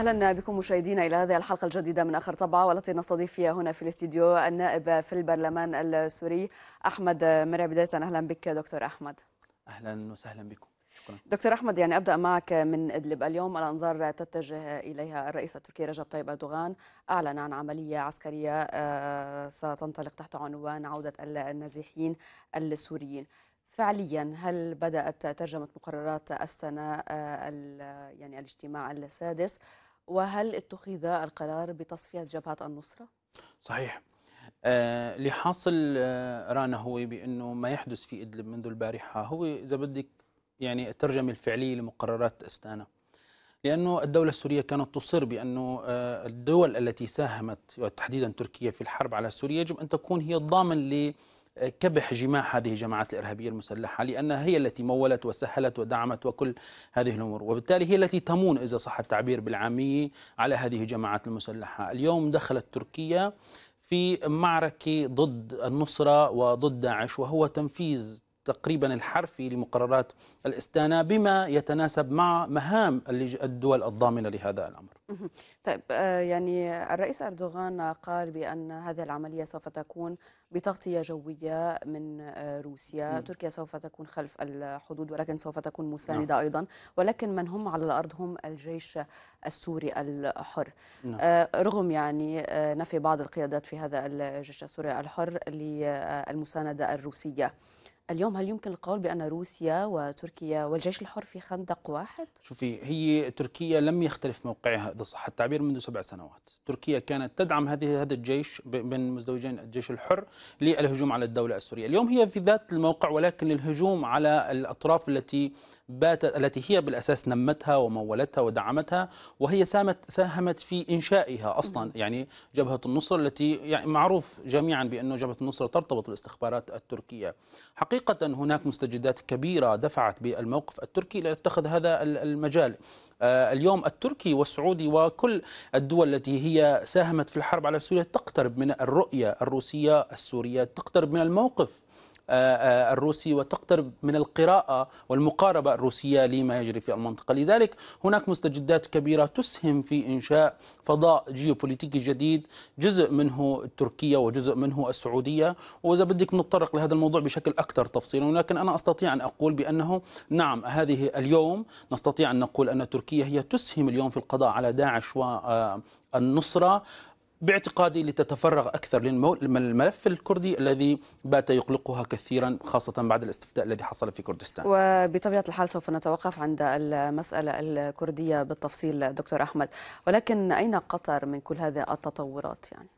اهلا بكم مشاهدينا الى هذه الحلقه الجديده من اخر طبعه والتي نستضيف فيها هنا في الاستديو النائب في البرلمان السوري احمد مرعي بدايه اهلا بك دكتور احمد اهلا وسهلا بكم شكرا دكتور احمد يعني ابدا معك من ادلب اليوم الانظار تتجه اليها الرئيس التركي رجب طيب اردوغان اعلن عن عمليه عسكريه آه، ستنطلق تحت عنوان عوده النازحين السوريين فعليا هل بدات ترجمه مقررات السنه آه، يعني الاجتماع السادس وهل اتخذ القرار بتصفية جبهة النصرة؟ صحيح آه، اللي حاصل آه، رانا هو بانه ما يحدث في ادلب منذ البارحه هو اذا بدك يعني الترجمه الفعليه لمقررات استانا لانه الدوله السوريه كانت تصر بانه آه، الدول التي ساهمت وتحديدا تركيا في الحرب على سوريا يجب ان تكون هي الضامن كبح جماح هذه الجماعات الإرهابية المسلحة لأنها هي التي مولت وسهلت ودعمت وكل هذه الأمور وبالتالي هي التي تمون إذا صح التعبير بالعامية على هذه الجماعات المسلحة اليوم دخلت تركيا في معركة ضد النصرة وضد داعش وهو تنفيذ تقريبا الحرفي لمقررات الاستانه بما يتناسب مع مهام الدول الضامنه لهذا الامر. طيب آه، يعني الرئيس اردوغان قال بان هذه العمليه سوف تكون بتغطيه جويه من آه، روسيا، م. تركيا سوف تكون خلف الحدود ولكن سوف تكون مسانده نعم. ايضا، ولكن من هم على الارض هم الجيش السوري الحر. نعم. آه، رغم يعني نفي بعض القيادات في هذا الجيش السوري الحر للمسانده الروسيه. اليوم هل يمكن القول بأن روسيا وتركيا والجيش الحر في خندق واحد؟ شوفي هي تركيا لم يختلف موقعها إذا صح التعبير منذ سبع سنوات تركيا كانت تدعم هذه هذا الجيش بين مزدوجين الجيش الحر للهجوم على الدولة السورية اليوم هي في ذات الموقع ولكن للهجوم على الأطراف التي باتت التي هي بالأساس نمتها ومولتها ودعمتها وهي ساهمت, ساهمت في إنشائها أصلا يعني جبهة النصرة التي يعني معروف جميعا بأنه جبهة النصرة ترتبط بالاستخبارات التركية حقيقة هناك مستجدات كبيرة دفعت بالموقف التركي لاتخذ هذا المجال آه، اليوم التركي والسعودي وكل الدول التي هي ساهمت في الحرب على سوريا تقترب من الرؤية الروسية السورية تقترب من الموقف آه، آه، الروسي وتقترب من القراءة والمقاربة الروسية لما يجري في المنطقة لذلك هناك مستجدات كبيرة تسهم في إنشاء فضاء جيوبوليتيكي جديد جزء منه تركيا وجزء منه السعودية وإذا بدك نتطرق لهذا الموضوع بشكل أكثر تفصيلا ولكن أنا أستطيع أن أقول بأنه نعم هذه اليوم نستطيع أن نقول أن تركيا هي تسهم اليوم في القضاء على داعش والنصرة آه، باعتقادي لتتفرغ أكثر للملف الكردي الذي بات يقلقها كثيرا خاصة بعد الاستفتاء الذي حصل في كردستان وبطبيعة الحال سوف نتوقف عند المسألة الكردية بالتفصيل دكتور أحمد ولكن أين قطر من كل هذه التطورات يعني؟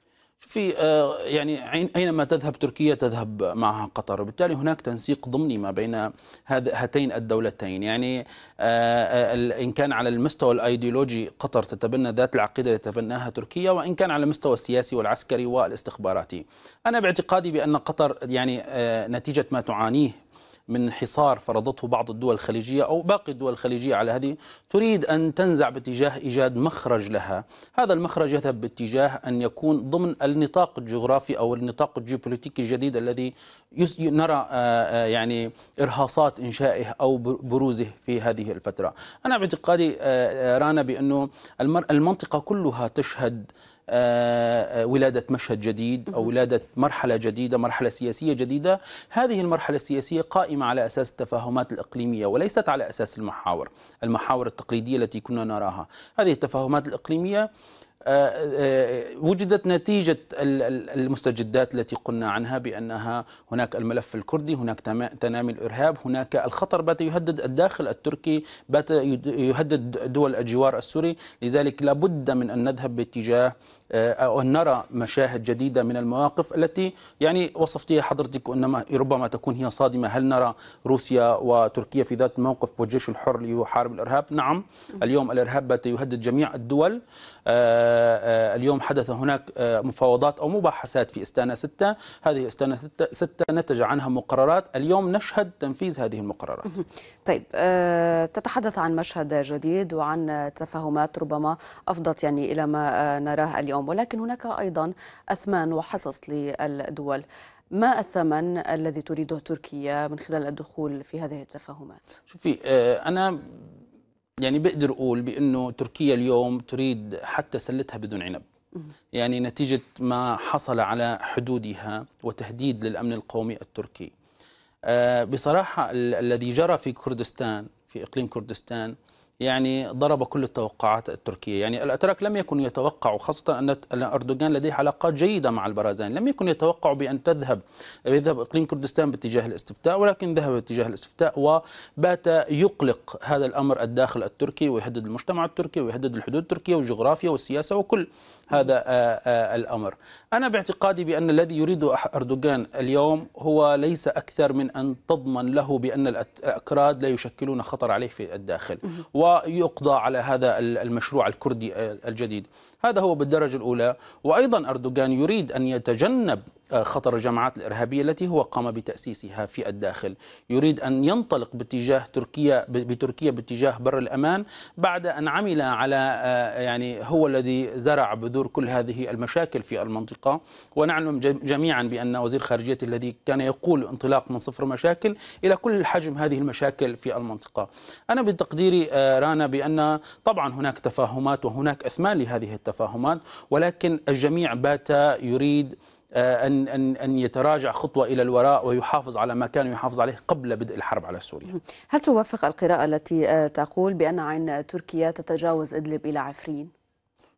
في آه، يعني اينما تذهب تركيا تذهب معها قطر وبالتالي هناك تنسيق ضمني ما بين هاتين الدولتين يعني آه، آه، ان كان على المستوى الايديولوجي قطر تتبنى ذات العقيده التي تتبناها تركيا وان كان على المستوى السياسي والعسكري والاستخباراتي انا باعتقادي بان قطر يعني نتيجه ما تعانيه من حصار فرضته بعض الدول الخليجية أو باقي الدول الخليجية على هذه تريد أن تنزع باتجاه إيجاد مخرج لها هذا المخرج يذهب باتجاه أن يكون ضمن النطاق الجغرافي أو النطاق الجيوبوليتيكي الجديد الذي نرى آه، آه، يعني إرهاصات إنشائه أو بروزه في هذه الفترة أنا باعتقادي آه، رانا بأنه المنطقة كلها تشهد آه، آه، ولاده مشهد جديد او ولاده مرحله جديده مرحله سياسيه جديده هذه المرحله السياسيه قائمه على اساس التفاهمات الاقليميه وليست على اساس المحاور المحاور التقليديه التي كنا نراها هذه التفاهمات الاقليميه آه، وجدت نتيجة المستجدات التي قلنا عنها بأنها هناك الملف الكردي هناك تنامي الإرهاب هناك الخطر بات يهدد الداخل التركي بات يهدد دول الجوار السوري لذلك لابد من أن نذهب باتجاه آه، أن نرى مشاهد جديدة من المواقف التي يعني وصفتها حضرتك أنما ربما تكون هي صادمة هل نرى روسيا وتركيا في ذات موقف والجيش الحر ليحارب الإرهاب نعم اليوم الإرهاب بات يهدد جميع الدول آه، آه، اليوم حدث هناك مفاوضات أو مباحثات في استانا ستة هذه استانا ستة نتج عنها مقررات اليوم نشهد تنفيذ هذه المقررات طيب تتحدث عن مشهد جديد وعن تفاهمات ربما أفضت يعني إلى ما نراه اليوم اليوم ولكن هناك أيضا أثمان وحصص للدول ما الثمن الذي تريده تركيا من خلال الدخول في هذه التفاهمات؟ شوفي آه، أنا يعني بقدر أقول بأنه تركيا اليوم تريد حتى سلتها بدون عنب يعني نتيجة ما حصل على حدودها وتهديد للأمن القومي التركي آه، بصراحة الذي جرى في كردستان في إقليم كردستان يعني ضرب كل التوقعات التركية يعني الأتراك لم يكن يتوقع خاصة أن أردوغان لديه علاقات جيدة مع البرازان لم يكن يتوقع بأن تذهب يذهب إقليم كردستان باتجاه الاستفتاء ولكن ذهب باتجاه الاستفتاء وبات يقلق هذا الأمر الداخل التركي ويهدد المجتمع التركي ويهدد الحدود التركية والجغرافيا والسياسة وكل هذا آه، آه، الأمر أنا باعتقادي بأن الذي يريد أردوغان اليوم هو ليس أكثر من أن تضمن له بأن الأكراد لا يشكلون خطر عليه في الداخل ويقضى على هذا المشروع الكردي آه، الجديد هذا هو بالدرجة الأولى وأيضا أردوغان يريد أن يتجنب آه، خطر الجماعات الإرهابية التي هو قام بتأسيسها في الداخل يريد أن ينطلق باتجاه تركيا بتركيا باتجاه بر الأمان بعد أن عمل على آه، يعني هو الذي زرع بذور كل هذه المشاكل في المنطقة ونعلم جميعا بأن وزير خارجية الذي كان يقول انطلاق من صفر مشاكل إلى كل حجم هذه المشاكل في المنطقة أنا بتقديري آه، رانا بأن طبعا هناك تفاهمات وهناك أثمان لهذه التفاهمات تفاهمات ولكن الجميع بات يريد آه، أن أن أن يتراجع خطوة إلى الوراء ويحافظ على ما كان يحافظ عليه قبل بدء الحرب على سوريا. هل توافق القراءة التي آه، تقول بأن عين تركيا تتجاوز إدلب إلى عفرين؟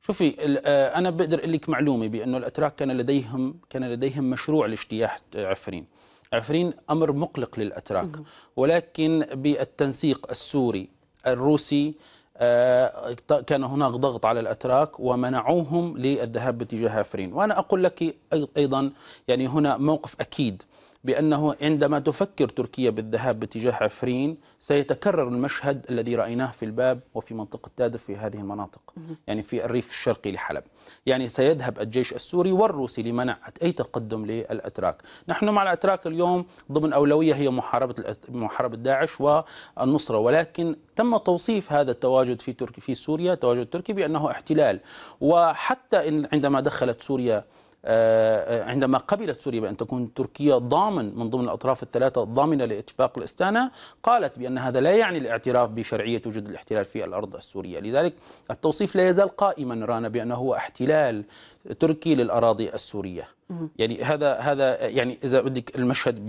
شوفي آه، أنا بقدر أقول لك معلومة بأنه الأتراك كان لديهم كان لديهم مشروع لاجتياح عفرين. عفرين أمر مقلق للأتراك ولكن بالتنسيق السوري الروسي آه، كان هناك ضغط على الأتراك ومنعوهم للذهاب باتجاه عفرين وأنا أقول لك أيضا يعني هنا موقف أكيد بأنه عندما تفكر تركيا بالذهاب باتجاه عفرين سيتكرر المشهد الذي رأيناه في الباب وفي منطقة تادف في هذه المناطق يعني في الريف الشرقي لحلب يعني سيذهب الجيش السوري والروسي لمنع أي تقدم للأتراك نحن مع الأتراك اليوم ضمن أولوية هي محاربة محاربة داعش والنصرة ولكن تم توصيف هذا التواجد في تركيا في سوريا تواجد تركي بأنه احتلال وحتى إن عندما دخلت سوريا آه، آه، عندما قبلت سوريا بأن تكون تركيا ضامن من ضمن الأطراف الثلاثة الضامنة لاتفاق الاستانة قالت بأن هذا لا يعني الاعتراف بشرعية وجود الاحتلال في الأرض السورية لذلك التوصيف لا يزال قائما رانا بأنه هو احتلال تركي للأراضي السورية يعني هذا هذا يعني اذا بدك المشهد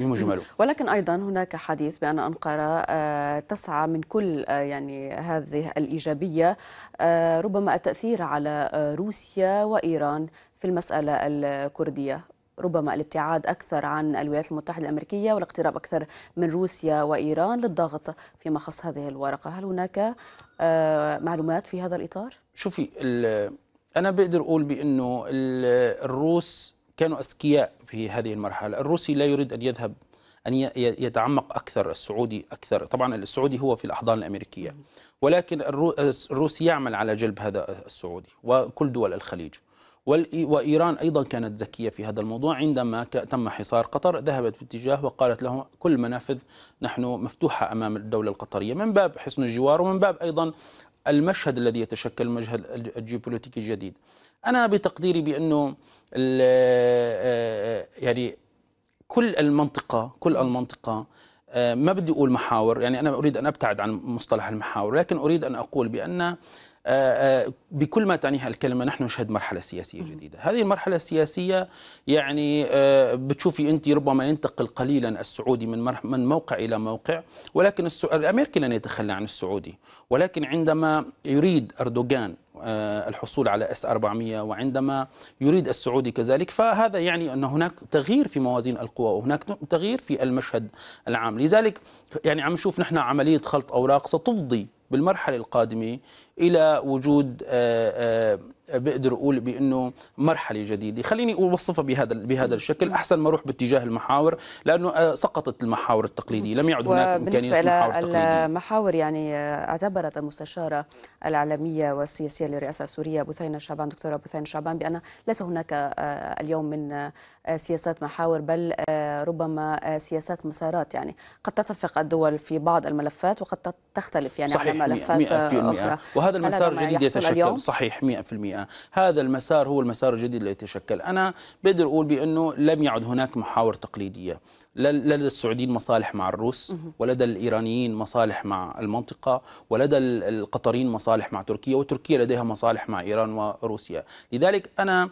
بمجمله ولكن ايضا هناك حديث بان انقره آه، تسعى من كل آه، يعني هذه الايجابيه آه، ربما التاثير على روسيا وايران في المساله الكرديه ربما الابتعاد اكثر عن الولايات المتحده الامريكيه والاقتراب اكثر من روسيا وايران للضغط فيما خص هذه الورقه، هل هناك معلومات في هذا الاطار؟ شوفي انا بقدر اقول بانه الروس كانوا اذكياء في هذه المرحله الروسي لا يريد ان يذهب ان يتعمق اكثر السعودي اكثر طبعا السعودي هو في الاحضان الامريكيه ولكن الروس يعمل على جلب هذا السعودي وكل دول الخليج وإيران أيضا كانت ذكية في هذا الموضوع عندما تم حصار قطر ذهبت باتجاه وقالت لهم كل منافذ نحن مفتوحة أمام الدولة القطرية من باب حسن الجوار ومن باب أيضا المشهد الذي يتشكل مشهد الجيوبوليتيكي الجديد أنا بتقديري بأنه آه، يعني كل المنطقة كل المنطقة آه، ما بدي أقول محاور يعني أنا أريد أن أبتعد عن مصطلح المحاور لكن أريد أن أقول بأن آه، آه، بكل ما تعنيها الكلمه نحن نشهد مرحله سياسيه جديده، هذه المرحله السياسيه يعني آه، بتشوفي انت ربما ينتقل قليلا السعودي من من موقع الى موقع، ولكن الامريكي لن يتخلى عن السعودي، ولكن عندما يريد اردوغان الحصول على اس 400 وعندما يريد السعودي كذلك فهذا يعني ان هناك تغيير في موازين القوى وهناك تغيير في المشهد العام لذلك يعني عم نشوف نحن عمليه خلط اوراق ستفضي بالمرحلة القادمة إلى وجود آه، آه، بقدر اقول بانه مرحله جديده خليني اوصفها بهذا بهذا الشكل احسن ما اروح باتجاه المحاور لانه آه، سقطت المحاور التقليديه لم يعد هناك امكانيه للمحاور التقليديه المحاور يعني آه، اعتبرت المستشاره العالميه والسياسيه للرئاسه السوريه بثينه شعبان دكتوره بثينه شعبان بان ليس هناك آه، اليوم من سياسات محاور بل ربما سياسات مسارات يعني قد تتفق الدول في بعض الملفات وقد تختلف يعني صحيح على ملفات في 100 اخرى وهذا المسار الجديد يتشكل صحيح 100% البيئة هذا المسار هو المسار الجديد الذي يتشكل أنا بقدر أقول بأنه لم يعد هناك محاور تقليدية لا لدى السعوديين مصالح مع الروس ولدى الإيرانيين مصالح مع المنطقة ولدى القطريين مصالح مع تركيا وتركيا لديها مصالح مع إيران وروسيا لذلك أنا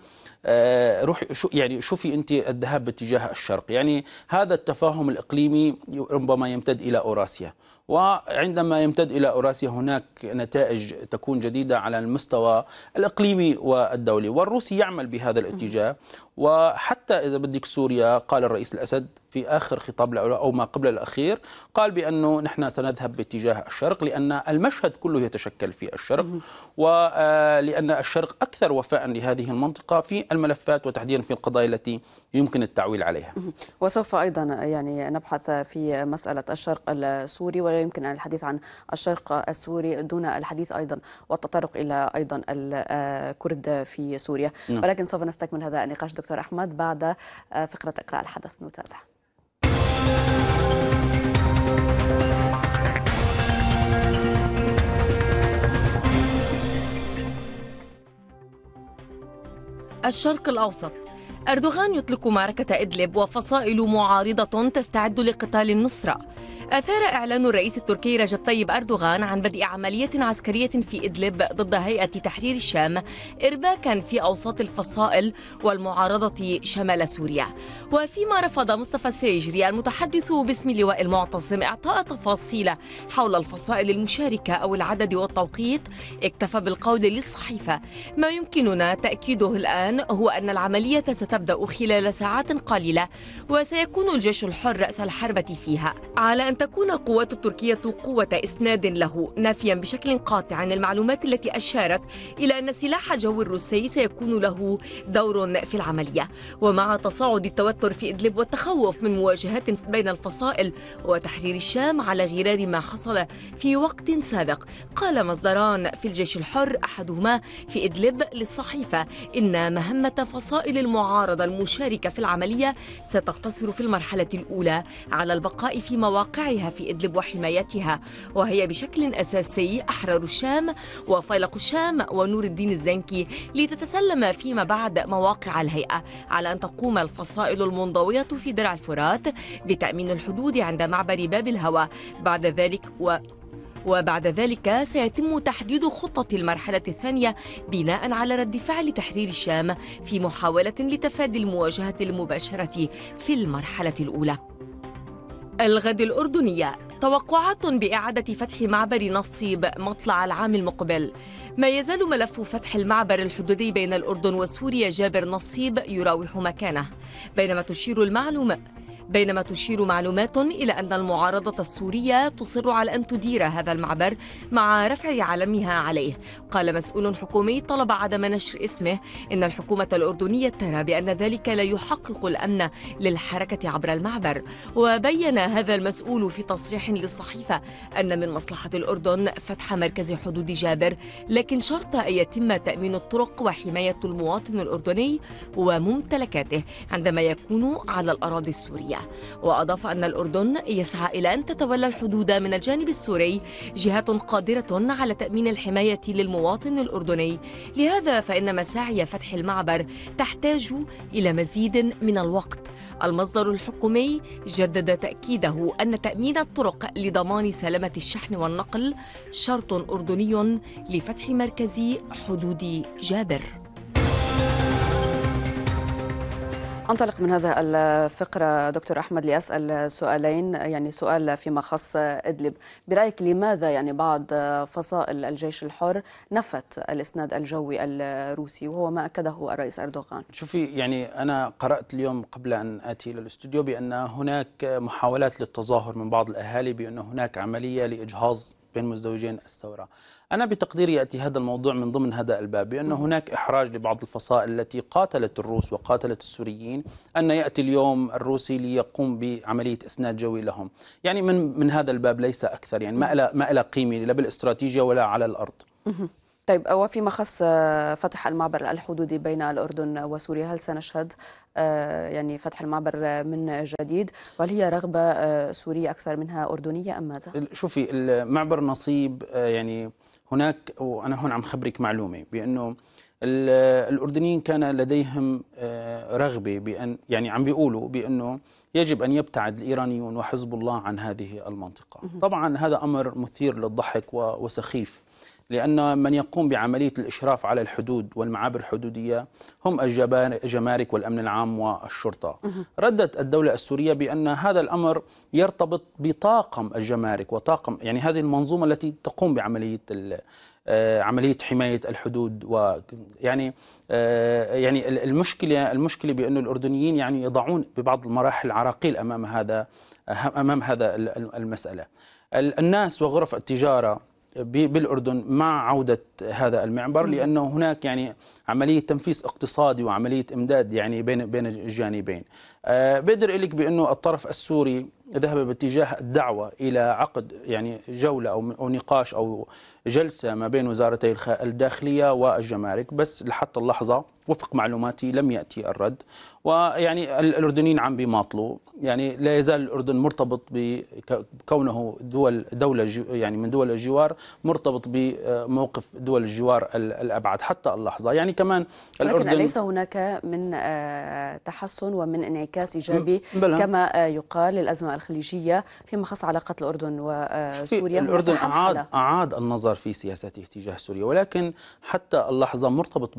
آه، روح شو يعني شوفي أنت الذهاب باتجاه الشرق يعني هذا التفاهم الإقليمي ربما يمتد إلى أوراسيا وعندما يمتد إلى أوراسيا هناك نتائج تكون جديدة على المستوى الإقليمي والدولي والروسي يعمل بهذا الاتجاه وحتى إذا بدك سوريا قال الرئيس الأسد في آخر خطاب له أو ما قبل الأخير قال بأنه نحن سنذهب باتجاه الشرق لأن المشهد كله يتشكل في الشرق ولأن آه، الشرق أكثر وفاء لهذه المنطقة في الملفات وتحديدا في القضايا التي يمكن التعويل عليها وسوف أيضا آه، يعني نبحث في مسألة الشرق السوري ولا يمكن الحديث عن الشرق السوري دون الحديث أيضا والتطرق إلى أيضا الكرد آه، في سوريا نعم. ولكن سوف نستكمل هذا النقاش دكتور دكتور أحمد بعد آه، فقرة إقراء الحدث نتابع الشرق الأوسط أردوغان يطلق معركة إدلب وفصائل معارضة تستعد لقتال النصرة أثار إعلان الرئيس التركي رجب طيب أردوغان عن بدء عملية عسكرية في إدلب ضد هيئة تحرير الشام إرباكا في أوساط الفصائل والمعارضة شمال سوريا وفيما رفض مصطفى السيجري المتحدث باسم لواء المعتصم إعطاء تفاصيل حول الفصائل المشاركة أو العدد والتوقيت اكتفى بالقول للصحيفة ما يمكننا تأكيده الآن هو أن العملية ستبدأ خلال ساعات قليلة وسيكون الجيش الحر رأس الحربة فيها على أن أن تكون القوات التركية قوة إسناد له نافيا بشكل قاطع عن المعلومات التي أشارت إلى أن سلاح الجو الروسي سيكون له دور في العملية ومع تصاعد التوتر في إدلب والتخوف من مواجهات بين الفصائل وتحرير الشام على غرار ما حصل في وقت سابق قال مصدران في الجيش الحر أحدهما في إدلب للصحيفة إن مهمة فصائل المعارضة المشاركة في العملية ستقتصر في المرحلة الأولى على البقاء في مواقع ووقعها في إدلب وحمايتها وهي بشكل أساسي أحرار الشام وفيلق الشام ونور الدين الزنكي لتتسلم فيما بعد مواقع الهيئة على أن تقوم الفصائل المنضوية في درع الفرات بتأمين الحدود عند معبر باب الهوى بعد ذلك و وبعد ذلك سيتم تحديد خطة المرحلة الثانية بناء على رد فعل تحرير الشام في محاولة لتفادي المواجهة المباشرة في المرحلة الأولى الغد الأردنية توقعات بإعادة فتح معبر نصيب مطلع العام المقبل ما يزال ملف فتح المعبر الحدودي بين الأردن وسوريا جابر نصيب يراوح مكانه بينما تشير المعلومة بينما تشير معلومات إلى أن المعارضة السورية تصر على أن تدير هذا المعبر مع رفع علمها عليه قال مسؤول حكومي طلب عدم نشر اسمه إن الحكومة الأردنية ترى بأن ذلك لا يحقق الأمن للحركة عبر المعبر وبين هذا المسؤول في تصريح للصحيفة أن من مصلحة الأردن فتح مركز حدود جابر لكن شرط أن يتم تأمين الطرق وحماية المواطن الأردني وممتلكاته عندما يكون على الأراضي السورية السورية وأضاف أن الأردن يسعى إلى أن تتولى الحدود من الجانب السوري جهات قادرة على تأمين الحماية للمواطن الأردني لهذا فإن مساعي فتح المعبر تحتاج إلى مزيد من الوقت المصدر الحكومي جدد تأكيده أن تأمين الطرق لضمان سلامة الشحن والنقل شرط أردني لفتح مركز حدود جابر انطلق من هذا الفقرة دكتور أحمد لأسأل سؤالين يعني سؤال فيما خص إدلب برأيك لماذا يعني بعض فصائل الجيش الحر نفت الإسناد الجوي الروسي وهو ما أكده الرئيس أردوغان شوفي يعني أنا قرأت اليوم قبل أن آتي إلى الاستوديو بأن هناك محاولات للتظاهر من بعض الأهالي بأن هناك عملية لإجهاض بين مزدوجين الثورة أنا بتقديري يأتي هذا الموضوع من ضمن هذا الباب بأن نعم. هناك إحراج لبعض الفصائل التي قاتلت الروس وقاتلت السوريين أن يأتي اليوم الروسي ليقوم بعملية إسناد جوي لهم يعني من, من هذا الباب ليس أكثر يعني ما إلى ما قيمة لا بالاستراتيجية ولا على الأرض طيب آه، وفيما خص آه، فتح المعبر الحدودي بين الأردن وسوريا هل سنشهد آه، يعني فتح المعبر من جديد وهل هي رغبة سورية أكثر منها أردنية أم ماذا؟ شوفي المعبر نصيب يعني هناك وانا هون عم خبرك معلومه بانه الاردنيين كان لديهم آه، رغبه بان يعني عم بيقولوا بانه يجب ان يبتعد الايرانيون وحزب الله عن هذه المنطقه طبعا هذا امر مثير للضحك وسخيف لأن من يقوم بعملية الإشراف على الحدود والمعابر الحدودية هم الجمارك والأمن العام والشرطة ردت الدولة السورية بأن هذا الأمر يرتبط بطاقم الجمارك وطاقم يعني هذه المنظومة التي تقوم بعملية آه، عملية حماية الحدود و يعني آه، يعني المشكلة المشكلة بأن الأردنيين يعني يضعون ببعض المراحل عراقيل أمام هذا أمام هذا المسألة الناس وغرف التجارة بالاردن مع عوده هذا المعبر لانه هناك يعني عمليه تنفيس اقتصادي وعمليه امداد يعني بين بين الجانبين. آه، بقدر لك بانه الطرف السوري ذهب باتجاه الدعوه الى عقد يعني جوله او او نقاش او جلسه ما بين وزارتي الداخليه والجمارك بس لحتى اللحظه وفق معلوماتي لم ياتي الرد ويعني الأردنيين عم بيماطلوا يعني لا يزال الأردن مرتبط بكونه دول دولة يعني من دول الجوار مرتبط بموقف دول الجوار الأبعد حتى اللحظة يعني كمان الأردن لكن أليس هناك من آه، تحسن ومن انعكاس إيجابي بلا. كما آه، يقال للأزمة الخليجية فيما خص علاقة الأردن وسوريا آه، الأردن أعاد, أعاد النظر في سياساته تجاه سوريا ولكن حتى اللحظة مرتبط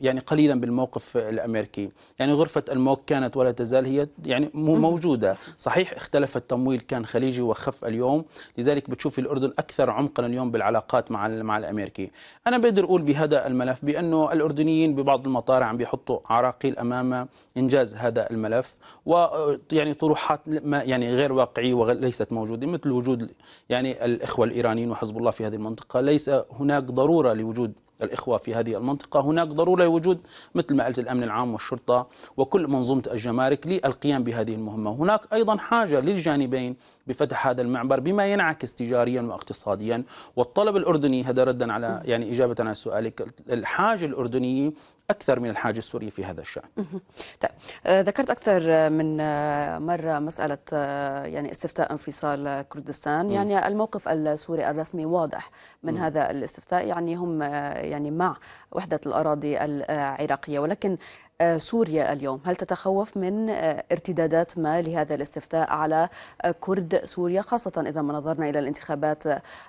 يعني قليلا بالموقف الأمريكي يعني غرفة الموك كانت ولا تزال هي يعني موجودة صحيح اختلف التمويل كان خليجي وخف اليوم لذلك بتشوف الأردن أكثر عمقا اليوم بالعلاقات مع مع الأمريكي أنا بقدر أقول بهذا الملف بأنه الأردنيين ببعض المطار عم بيحطوا عراقيل أمام إنجاز هذا الملف ويعني طروحات ما يعني غير واقعية وليست موجودة مثل وجود يعني الإخوة الإيرانيين وحزب الله في هذه المنطقة ليس هناك ضرورة لوجود الإخوة في هذه المنطقة هناك ضرورة لوجود مثل ما قلت الأمن العام والشرطة وكل منظومة الجمارك للقيام بهذه المهمة هناك أيضا حاجة للجانبين بفتح هذا المعبر بما ينعكس تجاريا واقتصاديا والطلب الأردني هذا ردا على يعني إجابة على سؤالك الحاجة الأردنية اكثر من الحاجه السوريه في هذا الشان. طيب آه، ذكرت اكثر من آه، مره مساله آه، يعني استفتاء انفصال كردستان، م. يعني الموقف السوري الرسمي واضح من م. هذا الاستفتاء، يعني هم يعني مع وحده الاراضي العراقيه ولكن آه، سوريا اليوم هل تتخوف من آه، ارتدادات ما لهذا الاستفتاء على آه، كرد سوريا خاصة إذا ما نظرنا إلى الانتخابات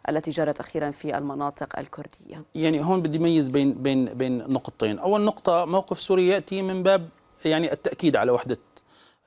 التي جرت أخيرا في المناطق الكردية يعني هون بدي ميز بين, بين, بين نقطتين أول نقطة موقف سوريا يأتي من باب يعني التأكيد على وحدة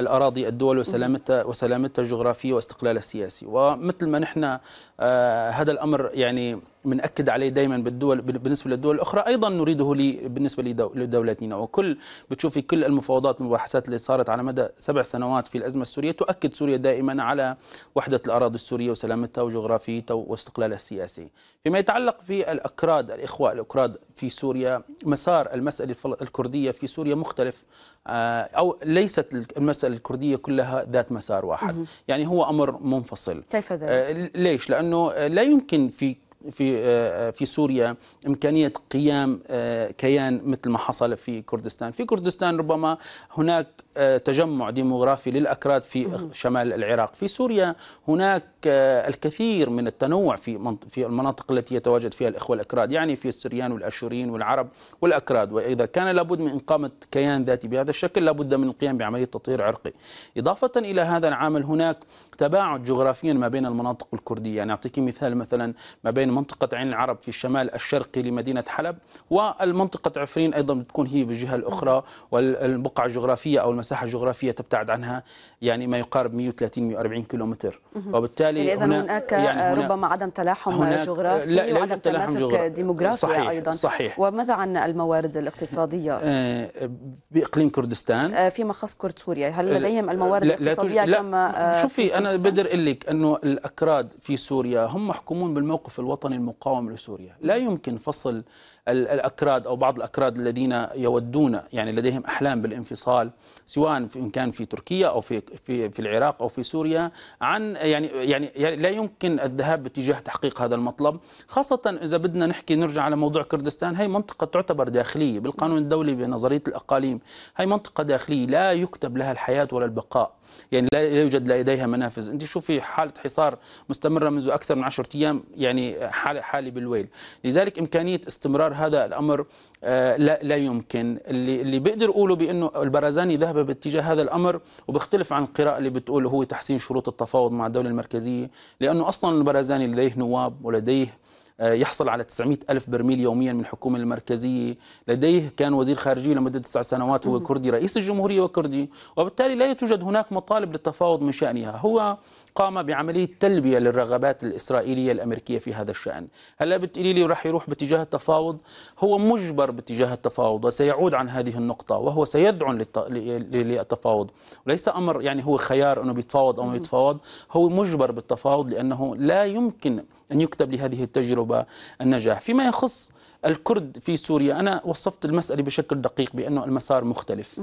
الأراضي الدول وسلامتها وسلامتها الجغرافية واستقلالها السياسي ومثل ما نحن آه هذا الأمر يعني بنأكد عليه دائما بالدول بالنسبه للدول الاخرى ايضا نريده لي بالنسبه لدولتنا وكل بتشوفي كل المفاوضات والمباحثات اللي صارت على مدى سبع سنوات في الازمه السوريه تؤكد سوريا دائما على وحده الاراضي السوريه وسلامتها وجغرافيتها واستقلالها السياسي فيما يتعلق في الاكراد الاخوه الاكراد في سوريا مسار المساله الكرديه في سوريا مختلف آه، او ليست المساله الكرديه كلها ذات مسار واحد يعني هو امر منفصل كيف ذلك آه، ليش لانه لا يمكن في في آه، في سوريا امكانيه قيام آه، كيان مثل ما حصل في كردستان، في كردستان ربما هناك آه، تجمع ديموغرافي للاكراد في شمال العراق، في سوريا هناك الكثير من التنوع في في المناطق التي يتواجد فيها الاخوه الاكراد، يعني في السريان والاشوريين والعرب والاكراد، واذا كان لابد من اقامه كيان ذاتي بهذا الشكل لابد من القيام بعمليه تطهير عرقي. اضافه الى هذا العامل هناك تباعد جغرافيا ما بين المناطق الكرديه، يعني اعطيك مثال مثلا ما بين منطقة عين العرب في الشمال الشرقي لمدينة حلب والمنطقة عفرين أيضا بتكون هي بالجهة الأخرى والبقعة الجغرافية أو المساحة الجغرافية تبتعد عنها يعني ما يقارب 130 140 كيلومتر وبالتالي يعني هنا هناك يعني ربما عدم تلاحم جغرافي لا وعدم وعدم تماسك جغرافي. ديموغرافي صحيح أيضا صحيح وماذا عن الموارد الاقتصادية آه، بإقليم كردستان آه، فيما خص كرد سوريا هل لديهم الموارد الاقتصادية لا كما آه، شوفي أنا بدر لك أنه الأكراد في سوريا هم محكومون بالموقف الوطني الوطني المقاوم لسوريا لا يمكن فصل الأكراد أو بعض الأكراد الذين يودون يعني لديهم أحلام بالانفصال سواء إن كان في تركيا أو في في في العراق أو في سوريا عن يعني-, يعني يعني لا يمكن الذهاب باتجاه تحقيق هذا المطلب خاصة إذا بدنا نحكي نرجع على موضوع كردستان هي منطقة تعتبر داخلية بالقانون الدولي بنظرية الأقاليم هي منطقة داخلية لا يكتب لها الحياة ولا البقاء يعني لا يوجد لديها منافذ انت شوفي حاله حصار مستمره منذ اكثر من 10 ايام يعني حاله حاله بالويل لذلك امكانيه استمرار هذا الامر آه، لا لا يمكن اللي اللي بقدر اقوله بانه البرازاني ذهب باتجاه هذا الامر وبختلف عن القراءه اللي بتقول هو تحسين شروط التفاوض مع الدوله المركزيه لانه اصلا البرازاني لديه نواب ولديه آه، يحصل على 900 ألف برميل يوميا من الحكومة المركزية لديه كان وزير خارجية لمدة تسع سنوات هو كردي رئيس الجمهورية وكردي وبالتالي لا توجد هناك مطالب للتفاوض من شأنها هو قام بعملية تلبية للرغبات الإسرائيلية الأمريكية في هذا الشأن هلا بتقولي لي راح يروح باتجاه التفاوض هو مجبر باتجاه التفاوض وسيعود عن هذه النقطة وهو سيدعو للتفاوض وليس أمر يعني هو خيار أنه بيتفاوض أو ما يتفاوض هو مجبر بالتفاوض لأنه لا يمكن أن يكتب لهذه التجربة النجاح فيما يخص الكرد في سوريا أنا وصفت المسألة بشكل دقيق بأنه المسار مختلف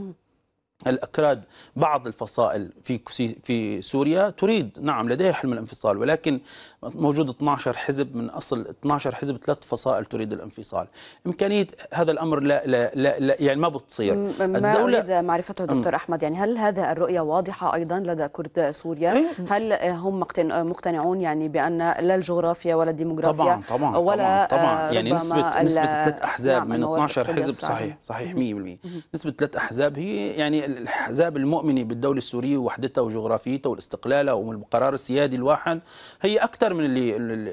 الأكراد بعض الفصائل في في سوريا تريد نعم لديها حلم الانفصال ولكن موجود 12 حزب من اصل 12 حزب ثلاث فصائل تريد الانفصال امكانيه هذا الامر لا لا, لا, لا يعني ما بتصير ما الدوله اريد معرفته دكتور احمد يعني هل هذا الرؤيه واضحه ايضا لدى كرد سوريا إيه. هل آه، هم مقتنعون يعني بان لا الجغرافيا ولا الديموغرافيا طبعا طبعا ولا طبعا, آه، يعني نسبه نسبه ثلاث احزاب نعم من 12 حزب صحيح صحيح 100% نسبه ثلاث احزاب هي يعني الاحزاب المؤمنه بالدوله السوريه ووحدتها وجغرافيتها والاستقلالها والقرار السيادي الواحد هي اكثر أكثر من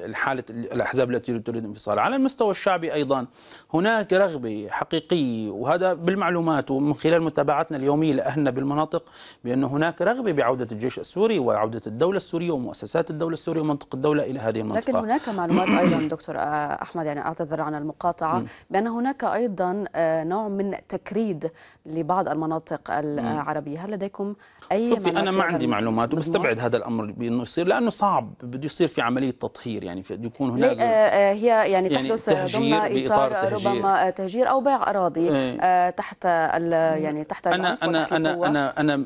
اللي حالة الأحزاب التي تريد الانفصال على المستوى الشعبي أيضا هناك رغبة حقيقية وهذا بالمعلومات ومن خلال متابعتنا اليومية لأهلنا بالمناطق بأن هناك رغبة بعودة الجيش السوري وعودة الدولة السورية ومؤسسات الدولة السورية ومنطقة الدولة إلى هذه المنطقة لكن هناك معلومات أيضا دكتور آه، أحمد يعني أعتذر عن المقاطعة بأن هناك أيضا آه، نوع من تكريد لبعض المناطق العربية هل لديكم أي معلومات أنا ما عندي معلومات وبستبعد هذا الأمر بأنه يصير لأنه صعب بده يصير في عمليه تطهير يعني يكون هناك آه، آه، هي يعني, يعني تحدث تهجير ضمن اطار تهجير. ربما آه، تهجير او بيع اراضي إيه. آه تحت يعني تحت انا انا انا انا انا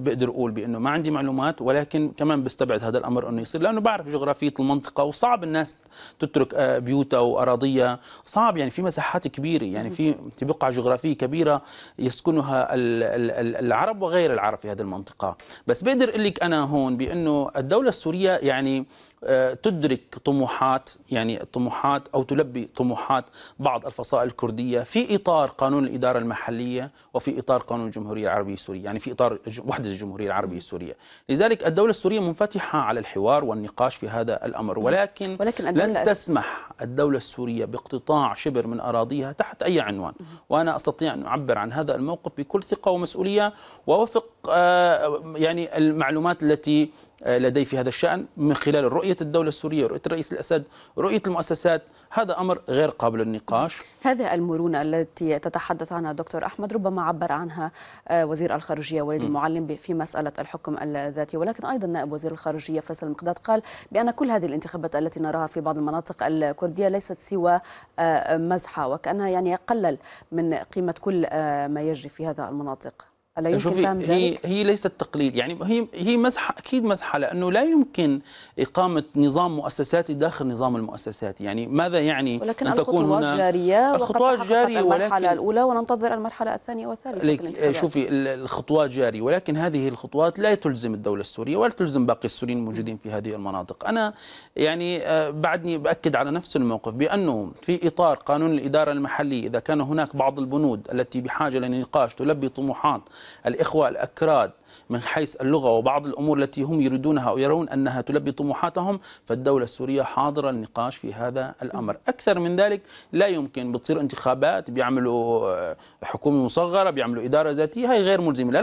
بقدر اقول بانه ما عندي معلومات ولكن كمان بستبعد هذا الامر انه يصير لانه بعرف جغرافيه المنطقه وصعب الناس تترك بيوتها واراضيها صعب يعني في مساحات كبيره يعني في بقعه جغرافيه كبيره يسكنها العرب وغير العرب في هذه المنطقه بس بقدر اقول لك انا هون بانه الدوله السوريه يعني آه، تدرك طموحات يعني طموحات او تلبي طموحات بعض الفصائل الكرديه في اطار قانون الاداره المحليه وفي اطار قانون الجمهوريه العربيه السوريه، يعني في اطار وحده الجمهوريه العربيه السوريه، لذلك الدوله السوريه منفتحه على الحوار والنقاش في هذا الامر نعم. ولكن, ولكن لن تسمح الدوله السوريه باقتطاع شبر من اراضيها تحت اي عنوان، وانا استطيع ان اعبر عن هذا الموقف بكل ثقه ومسؤوليه ووفق آه، يعني المعلومات التي آه، لديه في هذا الشأن من خلال رؤية الدولة السورية رؤية الرئيس الأسد رؤية المؤسسات هذا أمر غير قابل للنقاش هذه المرونة التي تتحدث عنها دكتور أحمد ربما عبر عنها آه، وزير الخارجية وليد المعلم في مسألة الحكم الذاتي ولكن أيضا نائب وزير الخارجية فيصل المقداد قال بأن كل هذه الانتخابات التي نراها في بعض المناطق الكردية ليست سوى آه، مزحة وكأنها يعني قلل من قيمة كل ما يجري في هذا المناطق ألا يمكن شوفي فهم هي ذلك؟ هي ليست تقليل يعني هي هي مزحه اكيد مزحه لانه لا يمكن اقامه نظام مؤسساتي داخل نظام المؤسسات يعني ماذا يعني ولكن أن تكون الخطوات هنا جاريه الخطوات جاريه المرحله الاولى وننتظر المرحله الثانيه والثالثه شوفي الخطوات جاريه ولكن هذه الخطوات لا تلزم الدوله السوريه ولا تلزم باقي السوريين الموجودين في هذه المناطق انا يعني آه، بعدني باكد على نفس الموقف بانه في اطار قانون الاداره المحليه اذا كان هناك بعض البنود التي بحاجه للنقاش تلبي طموحات الإخوة الأكراد من حيث اللغة وبعض الأمور التي هم يريدونها أو يرون أنها تلبي طموحاتهم فالدولة السورية حاضرة للنقاش في هذا الأمر أكثر من ذلك لا يمكن بتصير انتخابات بيعملوا آه، حكومة مصغرة بيعملوا إدارة ذاتية هي غير ملزمة لا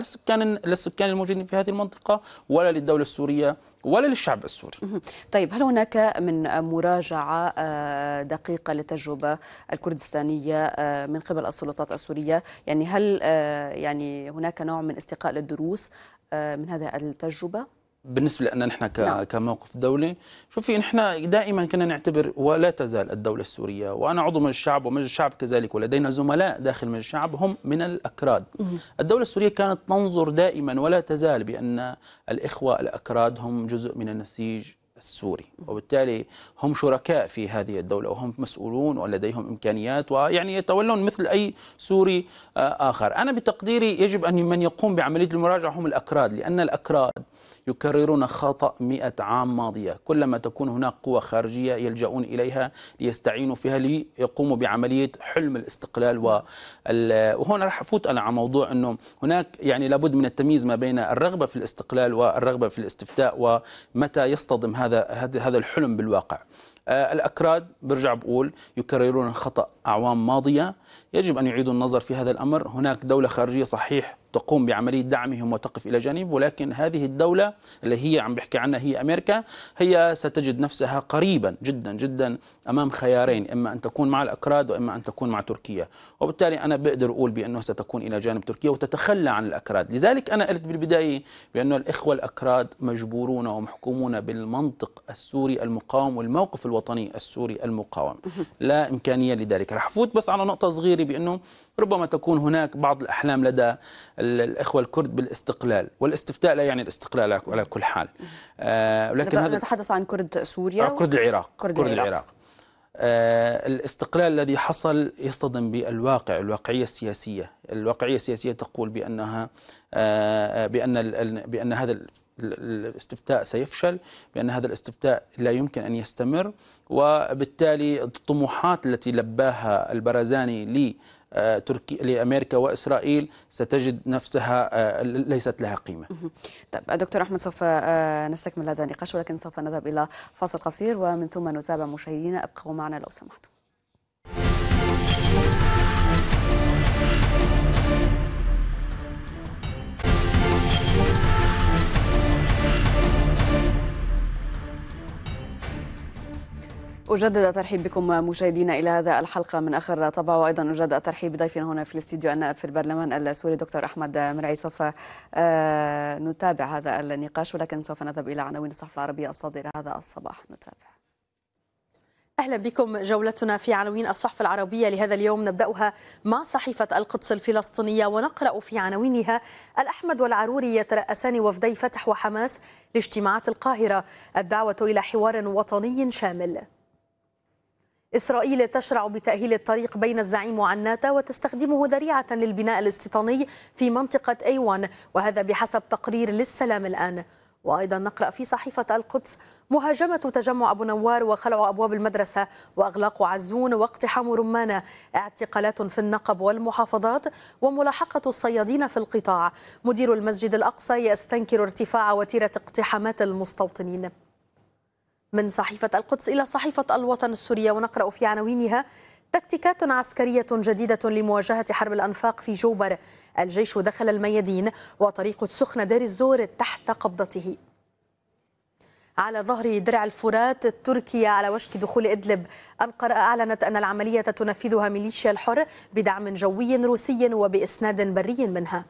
للسكان الموجودين في هذه المنطقة ولا للدولة السورية ولا للشعب السوري طيب هل هناك من مراجعة آه، دقيقة للتجربة الكردستانية آه، من قبل السلطات السورية يعني هل آه، يعني هناك نوع من استقاء للدروس من هذه التجربة بالنسبه لنا نحن نعم. كموقف دولي شوفي نحن دائما كنا نعتبر ولا تزال الدوله السوريه وانا عضو من الشعب ومجلس الشعب كذلك ولدينا زملاء داخل من الشعب هم من الاكراد الدوله السوريه كانت تنظر دائما ولا تزال بان الاخوه الاكراد هم جزء من النسيج السوري وبالتالي هم شركاء في هذه الدولة وهم مسؤولون ولديهم إمكانيات ويعني يتولون مثل أي سوري آه، آخر أنا بتقديري يجب أن من يقوم بعملية المراجعة هم الأكراد لأن الأكراد يكررون خطأ مئة عام ماضية كلما تكون هناك قوى خارجية يلجؤون إليها ليستعينوا فيها ليقوموا بعملية حلم الاستقلال وهنا راح أفوت أنا على موضوع أنه هناك يعني لابد من التمييز ما بين الرغبة في الاستقلال والرغبة في الاستفتاء ومتى يصطدم هذا هذا الحلم بالواقع آه، الأكراد برجع بقول يكررون الخطأ أعوام ماضية يجب أن يعيدوا النظر في هذا الأمر هناك دولة خارجية صحيح تقوم بعملية دعمهم وتقف إلى جانب ولكن هذه الدولة اللي هي عم بحكي عنها هي أمريكا هي ستجد نفسها قريبا جدا جدا أمام خيارين إما أن تكون مع الأكراد وإما أن تكون مع تركيا وبالتالي أنا بقدر أقول بأنه ستكون إلى جانب تركيا وتتخلى عن الأكراد لذلك أنا قلت بالبداية بأنه الإخوة الأكراد مجبورون ومحكومون بالمنطق السوري المقاوم والموقف الوطني السوري المقاوم لا إمكانية لذلك رح فوت بس على نقطة صغيرة بأنه ربما تكون هناك بعض الأحلام لدى الإخوة الكرد بالاستقلال والاستفتاء لا يعني الاستقلال على كل حال آه ولكن هذا نتحدث عن كرد سوريا آه، كرد العراق كرد, كرد العراق, العراق. آه، الاستقلال الذي حصل يصطدم بالواقع الواقعية السياسية الواقعية السياسية تقول بأنها آه، بأن, بأن هذا الاستفتاء سيفشل بأن هذا الاستفتاء لا يمكن أن يستمر وبالتالي الطموحات التي لباها البرزاني لي آه، تركيا لامريكا واسرائيل ستجد نفسها آه، ليست لها قيمه. طيب دكتور احمد سوف آه، نستكمل هذا النقاش ولكن سوف نذهب الى فاصل قصير ومن ثم نتابع مشاهدينا ابقوا معنا لو سمحتم. أجدد الترحيب بكم مشاهدينا إلى هذا الحلقة من آخر طبع وأيضا أجدد الترحيب بضيفنا هنا في الاستديو النائب في البرلمان السوري دكتور أحمد مرعي سوف آه، نتابع هذا النقاش ولكن سوف نذهب إلى عناوين الصحف العربية الصادرة هذا الصباح نتابع اهلا بكم جولتنا في عناوين الصحف العربيه لهذا اليوم نبداها مع صحيفه القدس الفلسطينيه ونقرا في عناوينها الاحمد والعروري يترأسان وفدي فتح وحماس لاجتماعات القاهره الدعوه الى حوار وطني شامل إسرائيل تشرع بتأهيل الطريق بين الزعيم وعناتا وتستخدمه ذريعة للبناء الاستيطاني في منطقة أيوان وهذا بحسب تقرير للسلام الآن وأيضا نقرأ في صحيفة القدس مهاجمة تجمع أبو نوار وخلع أبواب المدرسة وأغلاق عزون واقتحام رمانة اعتقالات في النقب والمحافظات وملاحقة الصيادين في القطاع مدير المسجد الأقصى يستنكر ارتفاع وتيرة اقتحامات المستوطنين من صحيفة القدس إلى صحيفة الوطن السورية ونقرأ في عناوينها تكتيكات عسكرية جديدة لمواجهة حرب الأنفاق في جوبر الجيش دخل الميادين وطريق السخنة دير الزور تحت قبضته على ظهر درع الفرات التركية على وشك دخول إدلب أنقرة أعلنت أن العملية تنفذها ميليشيا الحر بدعم جوي روسي وبإسناد بري منها